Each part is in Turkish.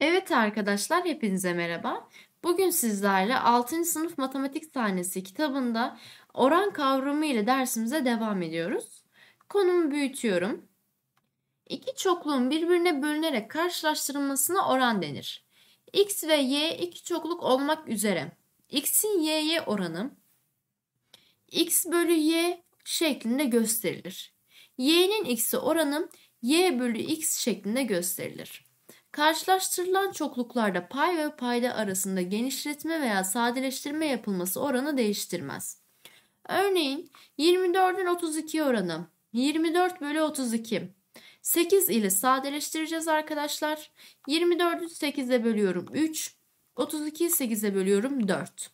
Evet arkadaşlar hepinize merhaba. Bugün sizlerle 6. sınıf matematik tanesi kitabında oran kavramı ile dersimize devam ediyoruz. Konumu büyütüyorum. İki çokluğun birbirine bölünerek karşılaştırılmasına oran denir. X ve Y iki çokluk olmak üzere. X'in Y'ye oranı, X bölü Y şeklinde gösterilir. Y'nin x'i oranı y bölü x şeklinde gösterilir. Karşılaştırılan çokluklarda pay ve payda arasında genişletme veya sadeleştirme yapılması oranı değiştirmez. Örneğin 24'ün 32 oranı 24 bölü 32. 8 ile sadeleştireceğiz arkadaşlar. 24'ü 8'e bölüyorum 3. 32'yi 8'e bölüyorum 4.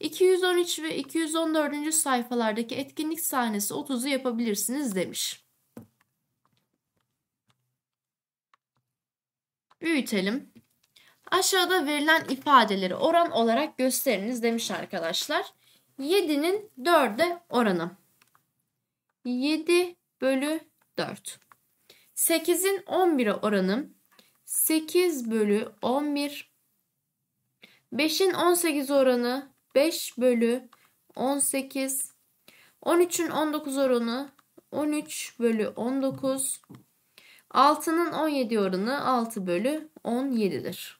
213 ve 214. sayfalardaki etkinlik sahnesi 30'u yapabilirsiniz demiş. Büyütelim. Aşağıda verilen ifadeleri oran olarak gösteriniz demiş arkadaşlar. 7'nin 4'e oranı. 7 bölü 4. 8'in 11'e oranı. 8 bölü 11. 5'in 18 oranı 5 bölü 18. 13'ün 19 oranı 13 bölü 19. 6'nın 17 oranı 6 bölü 17'dir.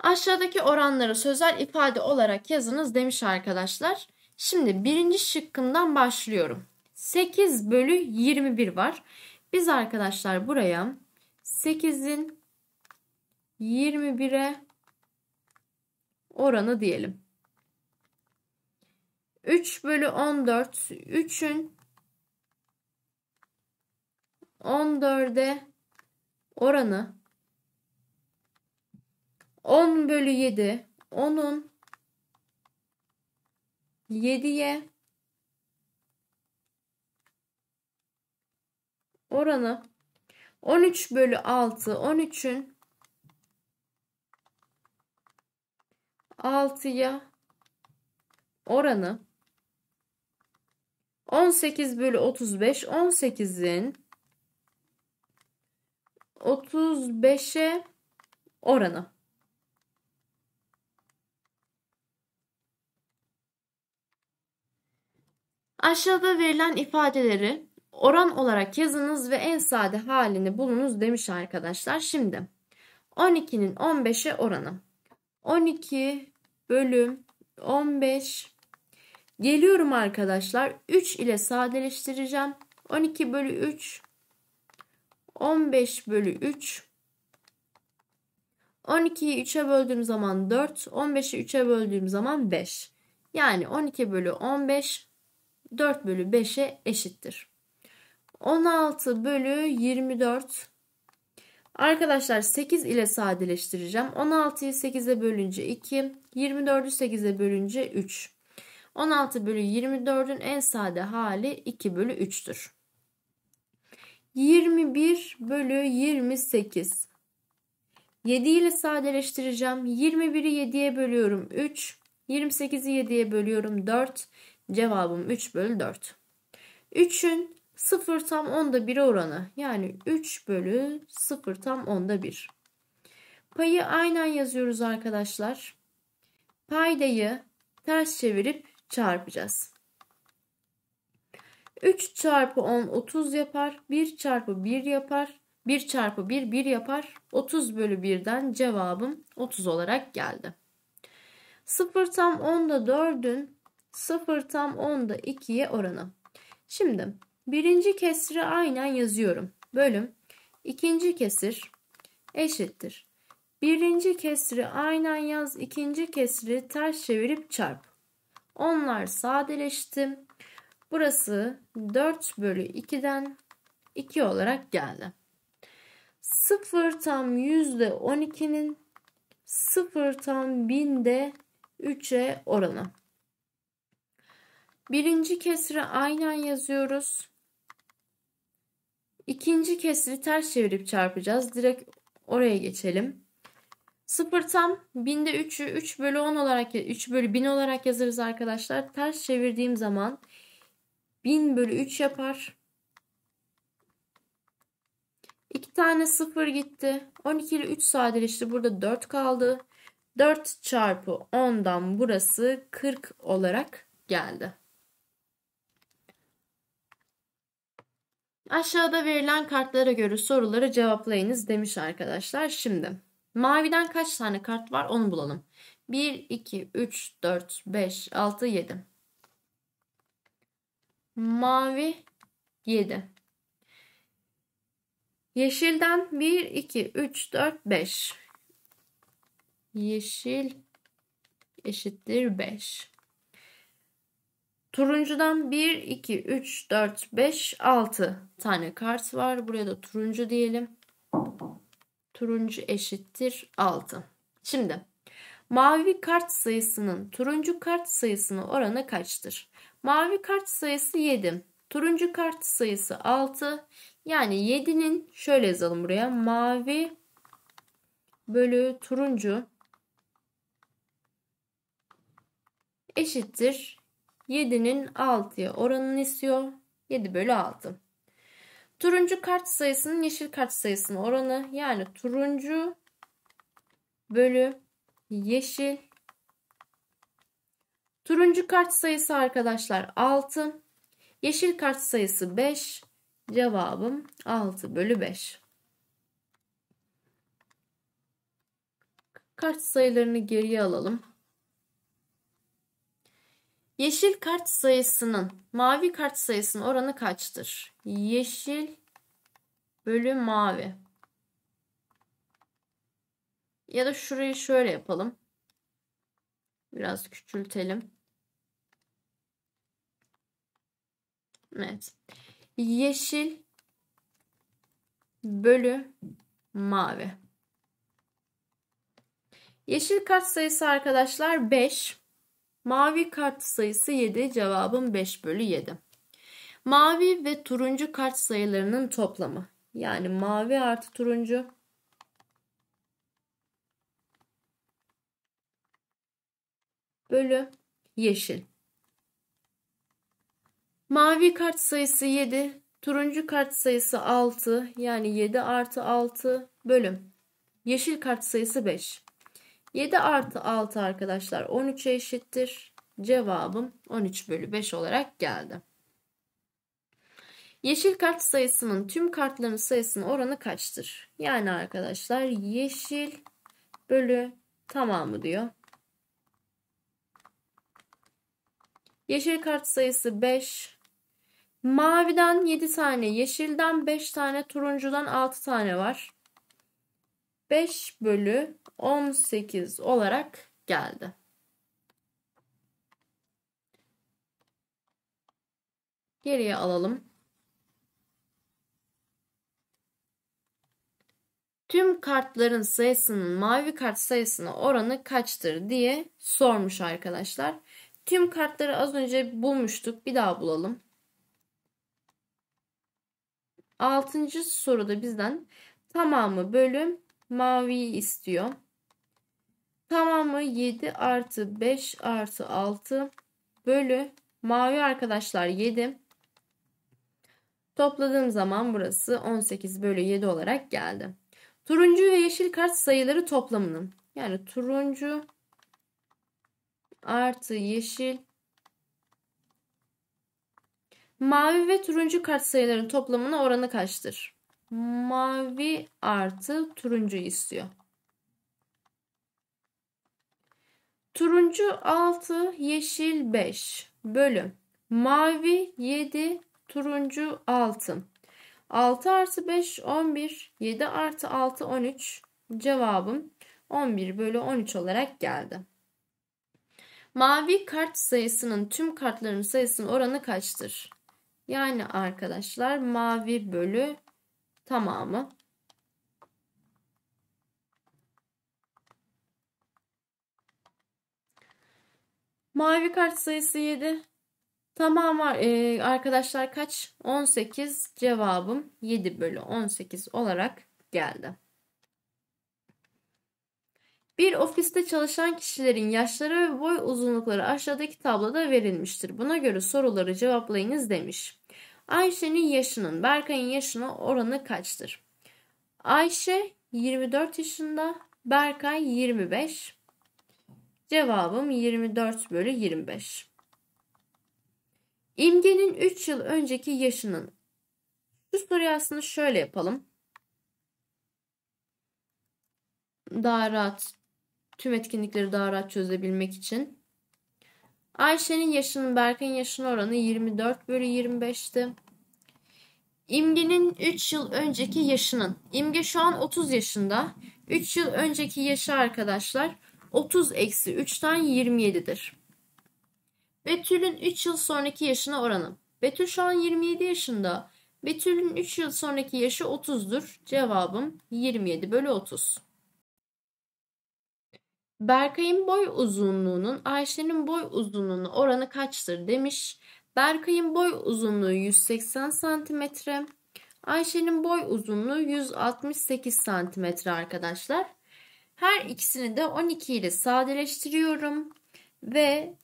Aşağıdaki oranları sözel ifade olarak yazınız demiş arkadaşlar. Şimdi birinci şıkkından başlıyorum. 8 bölü 21 var. Biz arkadaşlar buraya 8'in 21'e oranı diyelim. 3 bölü 14 3'ün 14'e oranı 10 bölü 7 10'un 7'ye oranı 13 bölü 6 13'ün 6'ya oranı 18 bölü 35 18'in 35'e oranı. Aşağıda verilen ifadeleri oran olarak yazınız ve en sade halini bulunuz demiş arkadaşlar. Şimdi 12'nin 15'e oranı. 12 bölüm 15 geliyorum arkadaşlar. 3 ile sadeleştireceğim. 12 bölü 3 15 bölü 3 12'yi 3'e böldüğüm zaman 4, 15'i 3'e böldüğüm zaman 5. Yani 12 bölü 15 4 bölü 5'e eşittir. 16 bölü 24 Arkadaşlar 8 ile sadeleştireceğim. 16'yı 8'e bölünce 2, 24'ü 8'e bölünce 3. 16 bölü 24'ün en sade hali 2 bölü 3'tür. 21 bölü 28. 7 ile sadeleştireceğim. 21'i 7'ye bölüyorum 3. 28'i 7'ye bölüyorum 4. Cevabım 3 bölü 4. 3'ün 0 tam 10'da 1 oranı yani 3 bölü 0 tam 10'da 1. Payı aynen yazıyoruz arkadaşlar. Paydayı ters çevirip çarpacağız. 3 çarpı 10 30 yapar. 1 çarpı 1 yapar. 1 çarpı 1 1 yapar. 30 bölü 1'den cevabım 30 olarak geldi. 0 tam 10'da 4'ün 0 tam 10'da 2'ye oranı. Şimdi Birinci kesri aynen yazıyorum. Bölüm. ikinci kesir eşittir. Birinci kesri aynen yaz. ikinci kesri ters çevirip çarp. Onlar sadeleşti. Burası 4 bölü 2'den 2 olarak geldi. 0 tam %12'nin 0 tam binde 3'e oranı. Birinci kesri aynen yazıyoruz. İkinci kesri ters çevirip çarpacağız. Direkt oraya geçelim. 0 tam 1000'de 3'ü 3 bölü 10 olarak 3 bölü 1000 olarak yazarız arkadaşlar. Ters çevirdiğim zaman 1000 bölü 3 yapar. 2 tane 0 gitti. 12 ile 3 sadeleşti. Burada 4 kaldı. 4 çarpı 10'dan burası 40 olarak geldi. Aşağıda verilen kartlara göre soruları cevaplayınız demiş arkadaşlar. Şimdi maviden kaç tane kart var onu bulalım. 1, 2, 3, 4, 5, 6, 7. Mavi 7. Yeşilden 1, 2, 3, 4, 5. Yeşil eşittir 5. Turuncudan 1, 2, 3, 4, 5, 6 tane kart var. Buraya da turuncu diyelim. Turuncu eşittir 6. Şimdi mavi kart sayısının turuncu kart sayısına oranı kaçtır? Mavi kart sayısı 7. Turuncu kart sayısı 6. Yani 7'nin şöyle yazalım buraya. Mavi bölü turuncu eşittir 7'nin 6'ya oranını istiyor. 7 bölü 6. Turuncu kart sayısının yeşil kart sayısının oranı yani turuncu bölü yeşil. Turuncu kart sayısı arkadaşlar 6. Yeşil kart sayısı 5. Cevabım 6 bölü 5. Kart sayılarını geriye alalım. Yeşil kart sayısının mavi kart sayısının oranı kaçtır? Yeşil bölü mavi. Ya da şurayı şöyle yapalım. Biraz küçültelim. Evet. Yeşil bölü mavi. Yeşil kart sayısı arkadaşlar 5. Mavi kart sayısı 7. Cevabım 5 bölü 7. Mavi ve turuncu kart sayılarının toplamı. Yani mavi artı turuncu. Bölü yeşil. Mavi kart sayısı 7. Turuncu kart sayısı 6. Yani 7 artı 6 bölüm. Yeşil kart sayısı 5. 7 artı 6 arkadaşlar 13'e eşittir. Cevabım 13 bölü 5 olarak geldi. Yeşil kart sayısının tüm kartların sayısının oranı kaçtır? Yani arkadaşlar yeşil bölü tamamı diyor. Yeşil kart sayısı 5. Maviden 7 tane, yeşilden 5 tane, turuncudan 6 tane var. 5 bölü 18 olarak geldi. Geriye alalım. Tüm kartların sayısının mavi kart sayısına oranı kaçtır diye sormuş arkadaşlar. Tüm kartları az önce bulmuştuk. Bir daha bulalım. Altıncı soruda bizden tamamı bölüm maviyi istiyor. Tamamı 7 artı 5 artı 6 bölü mavi arkadaşlar 7. Topladığım zaman burası 18 bölü 7 olarak geldi. Turuncu ve yeşil kart sayıları toplamının yani turuncu artı yeşil mavi ve turuncu kart sayıların toplamına oranı kaçtır? mavi artı turuncu istiyor. Turuncu 6, yeşil 5 bölü mavi 7, turuncu 6. 6 artı 5 11, 7 artı 6 13 cevabım 11 bölü 13 olarak geldi. Mavi kart sayısının tüm kartların sayısının oranı kaçtır? Yani arkadaşlar mavi bölü tamamı. Mavi kart sayısı 7. Tamam e, arkadaşlar kaç? 18 cevabım 7 bölü 18 olarak geldi. Bir ofiste çalışan kişilerin yaşları ve boy uzunlukları aşağıdaki tabloda verilmiştir. Buna göre soruları cevaplayınız demiş. Ayşe'nin yaşının, Berkay'ın yaşına oranı kaçtır? Ayşe 24 yaşında, Berkay 25. Cevabım 24 bölü 25. İmge'nin 3 yıl önceki yaşının. Şu soruyu aslında şöyle yapalım. Daha rahat, tüm etkinlikleri daha rahat çözebilmek için. Ayşe'nin yaşının Berk'in yaşına oranı 24 bölü 25'ti. İmge'nin 3 yıl önceki yaşının. İmge şu an 30 yaşında. 3 yıl önceki yaşı arkadaşlar 30 eksi 3'ten 27'dir. Betül'ün 3 yıl sonraki yaşına oranı. Betül şu an 27 yaşında. Betül'ün 3 yıl sonraki yaşı 30'dur. Cevabım 27 bölü 30. Berkay'ın boy uzunluğunun Ayşe'nin boy uzunluğuna oranı kaçtır demiş. Berkay'ın boy uzunluğu 180 santimetre. Ayşe'nin boy uzunluğu 168 santimetre arkadaşlar. Her ikisini de 12 ile sadeleştiriyorum. Ve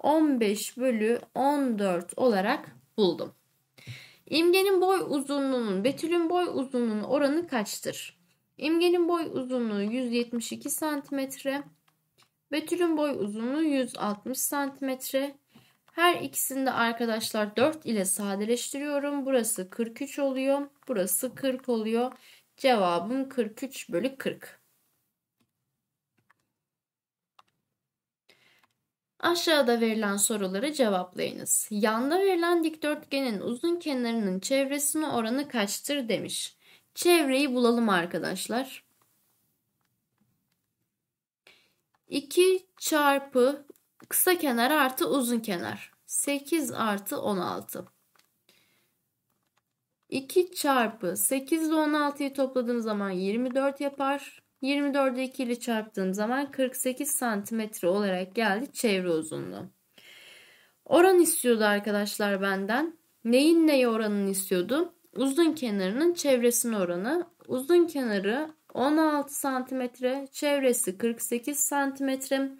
15 bölü 14 olarak buldum. İmgenin boy uzunluğunun Betül'ün boy uzunluğunun oranı kaçtır? İmgenin boy uzunluğu 172 cm. Betül'ün boy uzunluğu 160 cm. Her ikisinde arkadaşlar 4 ile sadeleştiriyorum. Burası 43 oluyor. Burası 40 oluyor. Cevabım 43 bölü 40. Aşağıda verilen soruları cevaplayınız. Yanda verilen dikdörtgenin uzun kenarının çevresine oranı kaçtır demiş. Çevreyi bulalım arkadaşlar. 2 çarpı kısa kenar artı uzun kenar. 8 artı 16. 2 çarpı 8 ile 16'yı topladığım zaman 24 yapar. 24'ü 2 ile çarptığım zaman 48 santimetre olarak geldi çevre uzunluğu. Oran istiyordu arkadaşlar benden. Neyin neye oranını istiyordu? uzun kenarının çevresinin oranı. Uzun kenarı 16 santimetre, çevresi 48 santimetre.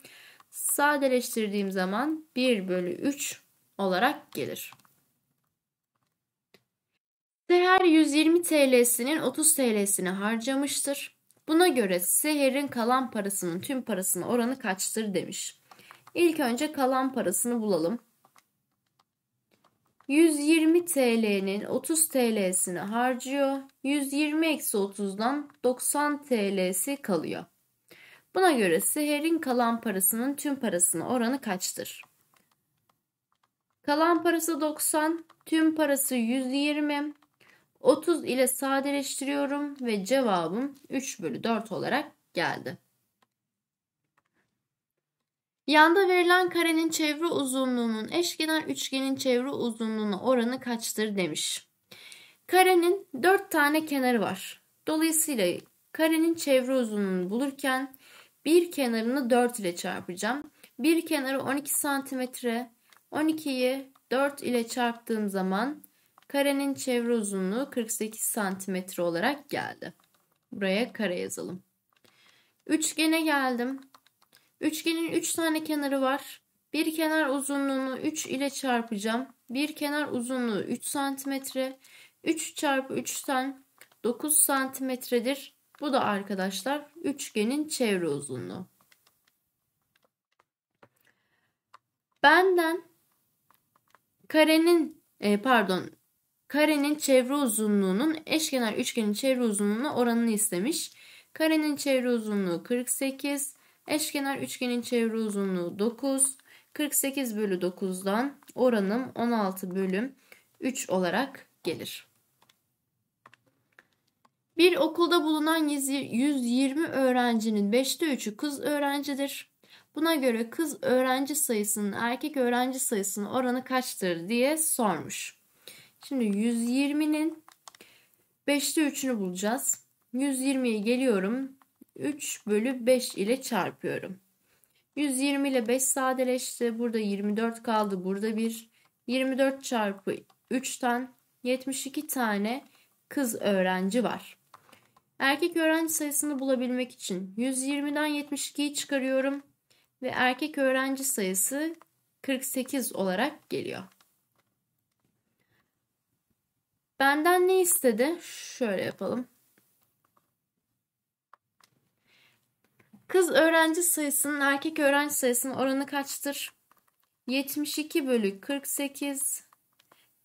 Sadeleştirdiğim zaman 1 bölü 3 olarak gelir. Seher 120 TL'sinin 30 TL'sini harcamıştır. Buna göre Seher'in kalan parasının tüm parasının oranı kaçtır demiş. İlk önce kalan parasını bulalım. 120 TL'nin 30 TL'sini harcıyor. 120 eksi 30'dan 90 TL'si kalıyor. Buna göre Seher'in kalan parasının tüm parasına oranı kaçtır? Kalan parası 90, tüm parası 120. 30 ile sadeleştiriyorum ve cevabım 3 bölü 4 olarak geldi. Yanda verilen karenin çevre uzunluğunun eşkenar üçgenin çevre uzunluğuna oranı kaçtır demiş. Karenin 4 tane kenarı var. Dolayısıyla karenin çevre uzunluğunu bulurken bir kenarını 4 ile çarpacağım. Bir kenarı 12 santimetre. 12'yi 4 ile çarptığım zaman karenin çevre uzunluğu 48 santimetre olarak geldi. Buraya kare yazalım. Üçgene geldim. Üçgenin 3 üç tane kenarı var. Bir kenar uzunluğunu 3 ile çarpacağım. Bir kenar uzunluğu 3 santimetre. 3 çarpı 3'ten 9 santimetredir. Bu da arkadaşlar üçgenin çevre uzunluğu. Benden karenin e, pardon karenin çevre uzunluğunun eşkenar üçgenin çevre uzunluğuna oranını istemiş. Karenin çevre uzunluğu 48, Eşkenar üçgenin çevre uzunluğu 9. 48 bölü 9'dan oranım 16 bölüm 3 olarak gelir. Bir okulda bulunan 120 öğrencinin 5'te 3'ü kız öğrencidir. Buna göre kız öğrenci sayısının erkek öğrenci sayısının oranı kaçtır diye sormuş. Şimdi 120'nin 5'te 3'ünü bulacağız. 120'ye geliyorum. 3 bölü 5 ile çarpıyorum. 120 ile 5 sadeleşti. Burada 24 kaldı. Burada 1. 24 çarpı 3'ten 72 tane kız öğrenci var. Erkek öğrenci sayısını bulabilmek için 120'den 72'yi çıkarıyorum ve erkek öğrenci sayısı 48 olarak geliyor. Benden ne istedi? Şöyle yapalım. Kız öğrenci sayısının erkek öğrenci sayısının oranı kaçtır? 72 bölü 48.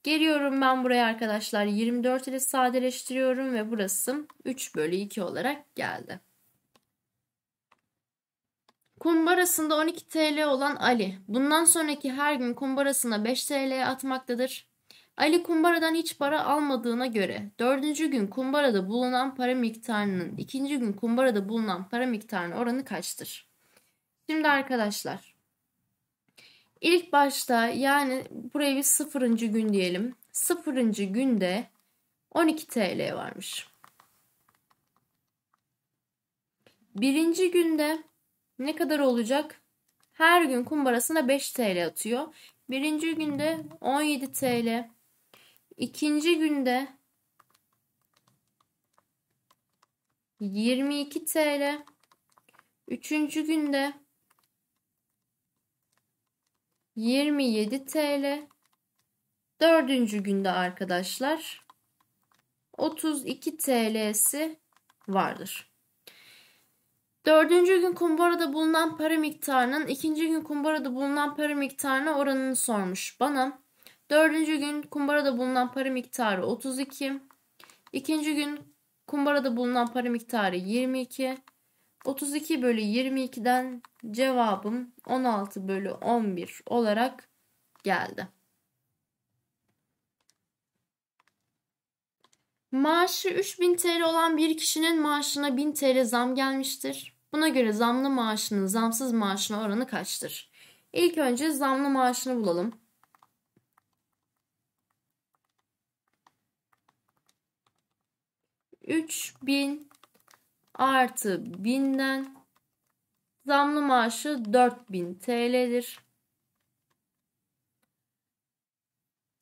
Geliyorum ben buraya arkadaşlar 24 ile sadeleştiriyorum ve burası 3 bölü 2 olarak geldi. Kumbarasında 12 TL olan Ali bundan sonraki her gün kumbarasına 5 TL'ye atmaktadır. Ali kumbaradan hiç para almadığına göre dördüncü gün kumbarada bulunan para miktarının ikinci gün kumbarada bulunan para miktarının oranı kaçtır? Şimdi arkadaşlar ilk başta yani buraya bir sıfırıncı gün diyelim. Sıfırıncı günde 12 TL varmış. Birinci günde ne kadar olacak? Her gün kumbarasına 5 TL atıyor. Birinci günde 17 TL. İkinci günde 22 TL. Üçüncü günde 27 TL. Dördüncü günde arkadaşlar 32 TL'si vardır. Dördüncü gün kumbarada bulunan para miktarının ikinci gün kumbarada bulunan para miktarına oranını sormuş bana. Dördüncü gün kumbarada bulunan para miktarı 32. İkinci gün kumbarada bulunan para miktarı 22. 32 bölü 22'den cevabım 16 bölü 11 olarak geldi. Maaşı 3000 TL olan bir kişinin maaşına 1000 TL zam gelmiştir. Buna göre zamlı maaşının zamsız maaşına oranı kaçtır? İlk önce zamlı maaşını bulalım. 3000 artı 1000'den zamlı maaşı 4000 TL'dir.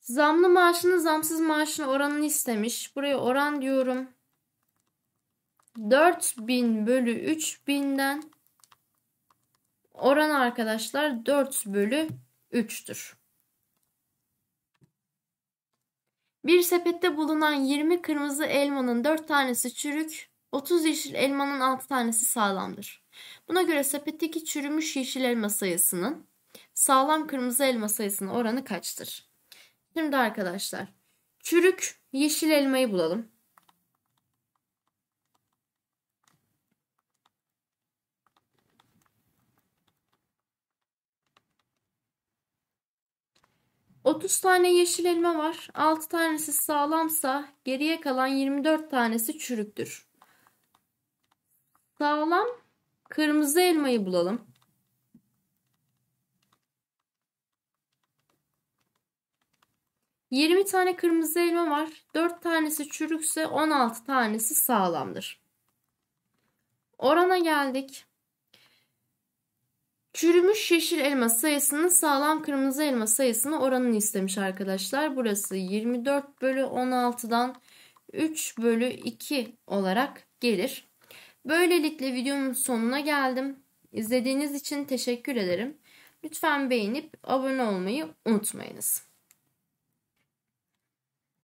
Zamlı maaşını zamsız maaşın oranını istemiş. Buraya oran diyorum. 4000 bölü 3000'den oran arkadaşlar 4 bölü 3'tür. Bir sepette bulunan 20 kırmızı elmanın 4 tanesi çürük, 30 yeşil elmanın 6 tanesi sağlamdır. Buna göre sepetteki çürümüş yeşil elma sayısının sağlam kırmızı elma sayısının oranı kaçtır? Şimdi arkadaşlar çürük yeşil elmayı bulalım. 30 tane yeşil elma var. 6 tanesi sağlamsa geriye kalan 24 tanesi çürüktür. Sağlam kırmızı elmayı bulalım. Yirmi tane kırmızı elma var. Dört tanesi çürükse on altı tanesi sağlamdır. Orana geldik. Çürümüş yeşil elma sayısının sağlam kırmızı elma sayısının oranını istemiş arkadaşlar. Burası 24 bölü 16'dan 3 bölü 2 olarak gelir. Böylelikle videomun sonuna geldim. İzlediğiniz için teşekkür ederim. Lütfen beğenip abone olmayı unutmayınız.